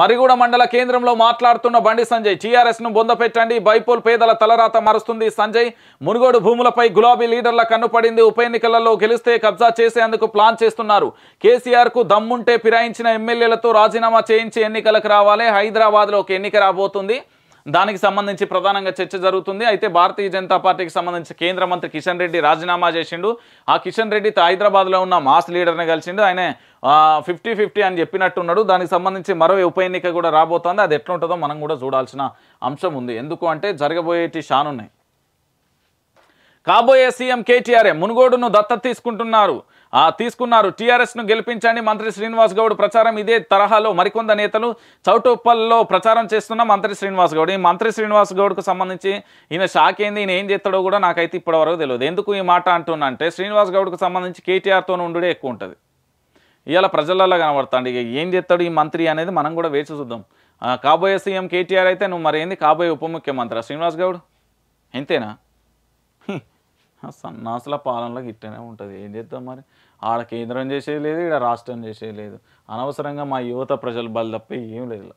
మరిగూడ మండల కేంద్రంలో మాట్లాడుతున్న బండి సంజయ్ టీఆర్ఎస్ ను బొందపెట్టండి బైపోల్ పేదల తలరాత మరుస్తుంది సంజయ్ మునుగోడు భూములపై గులాబీ లీడర్ల కన్నుపడింది ఉప ఎన్నికలలో గెలిస్తే కబ్జా చేసేందుకు ప్లాన్ చేస్తున్నారు కేసీఆర్ కు దమ్ముంటే ఫిరాయించిన ఎమ్మెల్యేలతో రాజీనామా చేయించి ఎన్నికలకు రావాలి హైదరాబాద్ లో ఒక ఎన్నిక రాబోతుంది దానికి సంబంధించి ప్రధానంగా చర్చ జరుగుతుంది అయితే భారతీయ జనతా పార్టీకి సంబంధించి కేంద్ర మంత్రి కిషన్ రెడ్డి రాజీనామా చేసిండు ఆ కిషన్ రెడ్డి హైదరాబాద్లో ఉన్న మాస్ లీడర్ని కలిసిండు ఆయన ఫిఫ్టీ ఫిఫ్టీ అని చెప్పినట్టున్నాడు దానికి సంబంధించి మరో ఉప ఎన్నిక కూడా రాబోతోంది అది ఎట్లుంటుందో మనం కూడా చూడాల్సిన అంశం ఉంది ఎందుకు అంటే జరగబోయేటి ఉన్నాయి కాబోయే సీఎం కేటీఆర్ఏ మునుగోడును దత్తత తీసుకుంటున్నారు ఆ తీసుకున్నారు టీఆర్ఎస్ను గెలిపించండి మంత్రి శ్రీనివాస్ గౌడ్ ప్రచారం ఇదే తరహాలో మరికొంత నేతలు చౌటుప్పల్లో ప్రచారం చేస్తున్న మంత్రి శ్రీనివాస్ గౌడ్ ఈ మంత్రి శ్రీనివాస్ గౌడ్కు సంబంధించి ఈయన షాక్ ఏంది ఈయన ఏం చేస్తాడో కూడా నాకైతే ఇప్పటివరకు తెలియదు ఎందుకు ఈ మాట అంటున్నా అంటే శ్రీనివాస్ గౌడ్కు సంబంధించి కేటీఆర్తో ఉండుడే ఎక్కువ ఉంటుంది ఇవాళ ప్రజలలో కనబడతాండి ఇక ఏం చేస్తాడు ఈ మంత్రి అనేది మనం కూడా వేచి చూద్దాం కాబోయే సీఎం కేటీఆర్ అయితే నువ్వు మరేంది కాబోయే ఉప ముఖ్యమంత్రి శ్రీనివాస్ గౌడ్ అంతేనా సన్నాసుల పాలనలో ఇట్టనే ఉంటుంది ఏం చేద్దాం మరి ఆడ కేంద్రం చేసేది లేదు ఇక్కడ రాష్ట్రం చేసేది లేదు అనవసరంగా మా యువత ప్రజలు బలి తప్ప ఏం లేదు